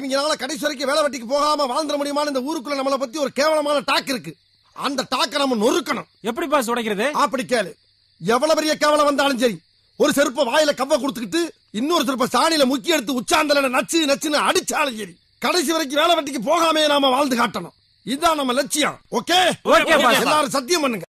இவங்களால கடைசி வரைக்கும் வேலை வெட்டிக்கு போகாம வாழ்ந்துட முடியுமான்னு இந்த ஊருக்குள்ள நம்மளை பத்தி ஒரு கேவலமான டாக் இருக்கு அந்த டாக்க நம்ம நொறுக்கணும் எப்படி பாஸ் உடைக்கிறது அப்படி கேளு எவ்வளவு பெரிய கேவலம் வந்தாலும் சரி ஒரு செருப்ப வாயில கவ்வ கொடுத்துக்கிட்டு இன்னொரு செருப்ப சாணியில முக்கிய எடுத்து உச்சாந்தல நச்சு நச்சுன்னு அடிச்சாலும் சரி கடைசி வரைக்கும் வேலை வெட்டிக்கு போகாமே நாம வாழ்ந்து காட்டணும் இதுதான் நம்ம லட்சியம் ஓகே எல்லாரும் சத்தியம் பண்ணுங்க